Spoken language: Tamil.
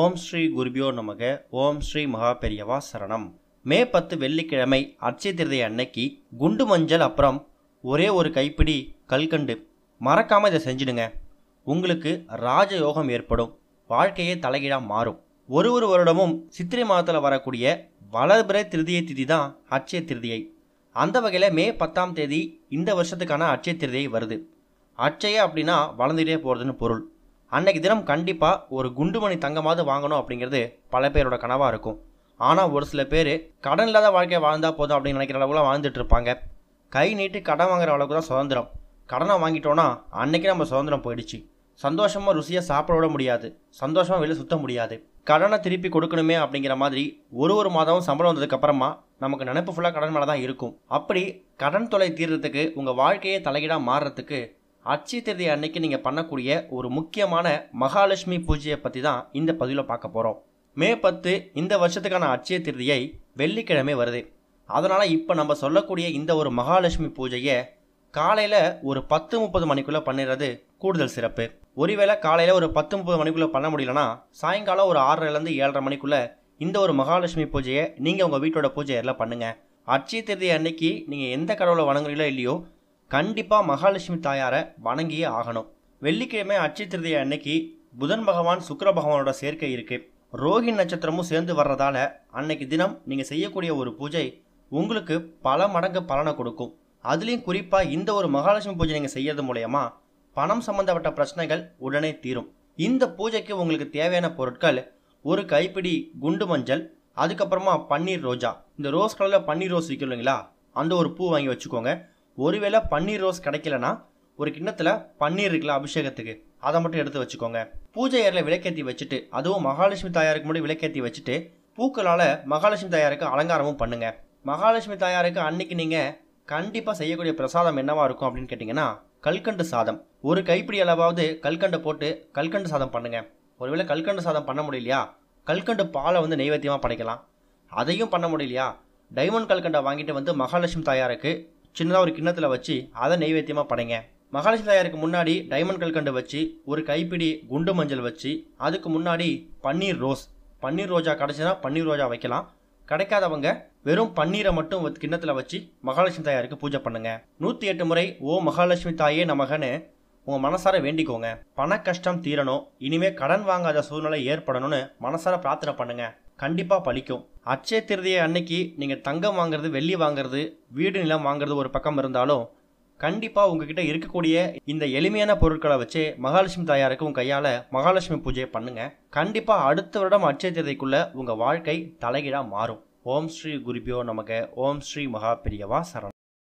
ஓம் ஸ்ரீ குருபியோ நமக ஓம் ஸ்ரீ மகா பெரியவா சரணம் மே பத்து வெள்ளிக்கிழமை அட்சய திருதை அன்னைக்கு குண்டு மஞ்சள் அப்புறம் ஒரே ஒரு கைப்பிடி கல்கண்டு மறக்காமல் இதை செஞ்சிடுங்க உங்களுக்கு ராஜயோகம் ஏற்படும் வாழ்க்கையே தலைகீழாக மாறும் ஒரு ஒரு வருடமும் சித்திரை மாதத்தில் வரக்கூடிய வளர்பிற திருதிய திதி தான் அட்சய திருதியை அந்த வகையில் மே பத்தாம் தேதி இந்த வருஷத்துக்கான அட்சய திருதியை வருது அட்சய அப்படின்னா வளர்ந்துகிட்டே போகிறதுன்னு பொருள் அன்னைக்கு தினம் கண்டிப்பாக ஒரு குண்டுமணி தங்கமாவது வாங்கணும் அப்படிங்கிறது பல பேரோட கனவாக இருக்கும் ஆனால் ஒரு சில பேர் கடன் இல்லாத வாழ்க்கையை வாழ்ந்தால் போதும் அப்படின்னு நினைக்கிற அளவுலாம் வாழ்ந்துட்டு இருப்பாங்க கை நீட்டு கடன் வாங்குற அளவுக்கு தான் சுதந்திரம் கடனை வாங்கிட்டோன்னா அன்னைக்கு நம்ம சுதந்திரம் போயிடுச்சு சந்தோஷமாக ருசியாக சாப்பிட விட முடியாது சந்தோஷமாக வெளியில் சுற்ற முடியாது கடனை திருப்பி கொடுக்கணுமே அப்படிங்கிற மாதிரி ஒரு ஒரு மாதமும் சம்பளம் வந்ததுக்கப்புறமா நமக்கு நினைப்பு ஃபுல்லாக கடன் மேலே தான் இருக்கும் அப்படி கடன் தொலை தீர்றதுக்கு உங்கள் வாழ்க்கையை தலையீடாக மாறுறதுக்கு அட்சய திருதி அன்னைக்கு நீங்கள் பண்ணக்கூடிய ஒரு முக்கியமான மகாலட்சுமி பூஜையை பற்றி தான் இந்த பதிவில் பார்க்க போகிறோம் மே பத்து இந்த வருஷத்துக்கான அட்சய திருதியை வெள்ளிக்கிழமை வருது அதனால் இப்போ நம்ம சொல்லக்கூடிய இந்த ஒரு மகாலட்சுமி பூஜையை காலையில் ஒரு பத்து முப்பது மணிக்குள்ளே பண்ணிடுறது கூடுதல் சிறப்பு ஒருவேளை காலையில் ஒரு பத்து முப்பது மணிக்குள்ளே பண்ண முடியலன்னா சாயங்காலம் ஒரு ஆறரைலேருந்து ஏழரை மணிக்குள்ளே இந்த ஒரு மகாலட்சுமி பூஜையை நீங்கள் உங்கள் வீட்டோட பூஜை எல்லாம் பண்ணுங்கள் அச்சய திருதி அன்னைக்கு நீங்கள் எந்த கடவுளை வணங்குறீங்களோ இல்லையோ கண்டிப்பாக மகாலட்சுமி தாயாரை வணங்கியே ஆகணும் வெள்ளிக்கிழமை அட்சய திருதியை அன்னைக்கு புதன் பகவான் சுக்கர பகவானோட சேர்க்கை இருக்குது ரோஹி நட்சத்திரமும் சேர்ந்து வர்றதால அன்னைக்கு தினம் நீங்கள் செய்யக்கூடிய ஒரு பூஜை உங்களுக்கு பல மடங்கு பலனை கொடுக்கும் அதுலேயும் குறிப்பாக இந்த ஒரு மகாலட்சுமி பூஜை நீங்கள் செய்யறது மூலயமா பணம் சம்மந்தப்பட்ட பிரச்சனைகள் உடனே தீரும் இந்த பூஜைக்கு உங்களுக்கு தேவையான பொருட்கள் ஒரு கைப்பிடி குண்டு மஞ்சள் அதுக்கப்புறமா பன்னீர் ரோஜா இந்த ரோஸ் கலரில் பன்னீர் ரோஸ் விற்கிறீங்களா இல்லைங்களா அந்த ஒரு பூ வாங்கி வச்சுக்கோங்க ஒருவேளை பன்னீர் ரோஸ் கிடைக்கலனா ஒரு கிண்ணத்தில் பன்னீர் இருக்குல்ல அபிஷேகத்துக்கு அதை மட்டும் எடுத்து வச்சுக்கோங்க பூஜை ஏரில் விளக்கேற்றி வச்சுட்டு அதுவும் மகாலட்சுமி தாயாருக்கு முன்னாடி விளக்கேற்றி வச்சுட்டு பூக்களால் மகாலட்சுமி தாயாருக்கு அலங்காரமும் பண்ணுங்க மகாலட்சுமி தாயாருக்கு அன்னைக்கு நீங்கள் கண்டிப்பாக செய்யக்கூடிய பிரசாதம் என்னவா இருக்கும் அப்படின்னு கேட்டிங்கன்னா கல்கண்டு சாதம் ஒரு கைப்பிடி அளவாவது கல்கண்டை போட்டு கல்கண்டு சாதம் பண்ணுங்க ஒருவேளை கல்கண்டு சாதம் பண்ண முடியலையா கல்கண்டு பாலை வந்து நெய்வேத்தியமாக படைக்கலாம் அதையும் பண்ண முடியலையா டைமண்ட் கல்கண்டை வாங்கிட்டு வந்து மகாலட்சுமி தாயாருக்கு சின்னதாக ஒரு கிண்ணத்தில் வச்சு அதை நெய்வேத்தியமாக படைங்க மகாலட்சுமி தாயாருக்கு முன்னாடி டைமண்ட் கல்கண்டு வச்சு ஒரு கைப்பிடி குண்டு மஞ்சள் வச்சு அதுக்கு முன்னாடி பன்னீர் ரோஸ் பன்னீர் ரோஜா கிடச்சினா பன்னீர் ரோஜா வைக்கலாம் கிடைக்காதவங்க வெறும் பன்னீரை மட்டும் கிண்ணத்தில் வச்சு மகாலட்சுமி தாயாருக்கு பூஜை பண்ணுங்க நூற்றி எட்டு முறை ஓ மகாலட்சுமி தாயே நமகன்னு உங்கள் மனசார வேண்டிக்கோங்க பண கஷ்டம் தீரணும் இனிமேல் கடன் வாங்காத சூழ்நிலை ஏற்படணும்னு மனசார பிரார்த்தனை பண்ணுங்க கண்டிப்பாக பழிக்கும் அச்சய திருதியை அன்னைக்கு நீங்கள் தங்கம் வாங்குறது வெள்ளி வாங்குறது வீடு நிலம் வாங்குறது ஒரு பக்கம் இருந்தாலும் கண்டிப்பாக உங்ககிட்ட இருக்கக்கூடிய இந்த எளிமையான பொருட்களை வச்சு மகாலட்சுமி தாயாருக்கு உங்கள் கையால் மகாலட்சுமி பூஜையை பண்ணுங்கள் கண்டிப்பாக அடுத்த வருடம் அச்சய திருதைக்குள்ளே உங்கள் வாழ்க்கை தலைகீழாக மாறும் ஓம் ஸ்ரீ குருபியோ நமக்கு ஓம் ஸ்ரீ மகா பிரியவா சரணம்